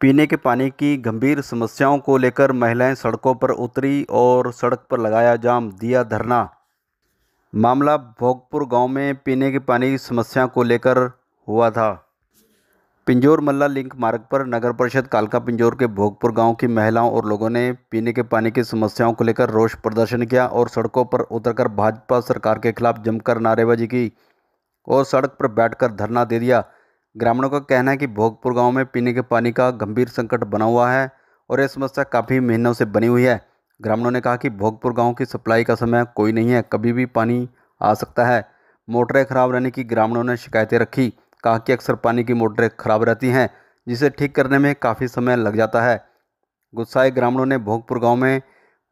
पीने के पानी की गंभीर समस्याओं को लेकर महिलाएं सड़कों पर उतरी और सड़क पर लगाया जाम दिया धरना मामला भोगपुर गांव में पीने के पानी की समस्या को लेकर हुआ था पिंजौर मल्ला लिंक मार्ग पर नगर परिषद कालका पिंजौर के भोगपुर गांव की महिलाओं और लोगों ने पीने के पानी की समस्याओं को लेकर रोष प्रदर्शन किया और सड़कों पर उतरकर भाजपा सरकार के खिलाफ जमकर नारेबाजी की और सड़क पर बैठकर धरना दे दिया ग्रामीणों का कहना है कि भोगपुर गांव में पीने के पानी का गंभीर संकट बना हुआ है और यह समस्या काफ़ी महीनों से बनी हुई है ग्रामीणों ने कहा कि भोगपुर गांव की सप्लाई का समय कोई नहीं है कभी भी पानी आ सकता है मोटरें खराब रहने की ग्रामीणों ने शिकायतें रखी कहा कि अक्सर पानी की मोटरें खराब रहती हैं जिसे ठीक करने में काफ़ी समय लग जाता है गुस्साए ग्रामीणों ने भोगपुर गाँव में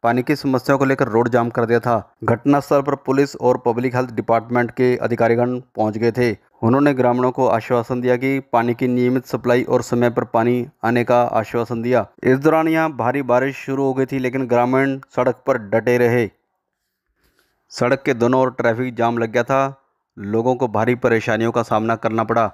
पानी की समस्याओं को लेकर रोड जाम कर दिया था घटनास्थल पर पुलिस और पब्लिक हेल्थ डिपार्टमेंट के अधिकारीगण पहुंच गए थे उन्होंने ग्रामीणों को आश्वासन दिया कि पानी की नियमित सप्लाई और समय पर पानी आने का आश्वासन दिया इस दौरान यहाँ भारी बारिश शुरू हो गई थी लेकिन ग्रामीण सड़क पर डटे रहे सड़क के दोनों ओर ट्रैफिक जाम लग गया था लोगों को भारी परेशानियों का सामना करना पड़ा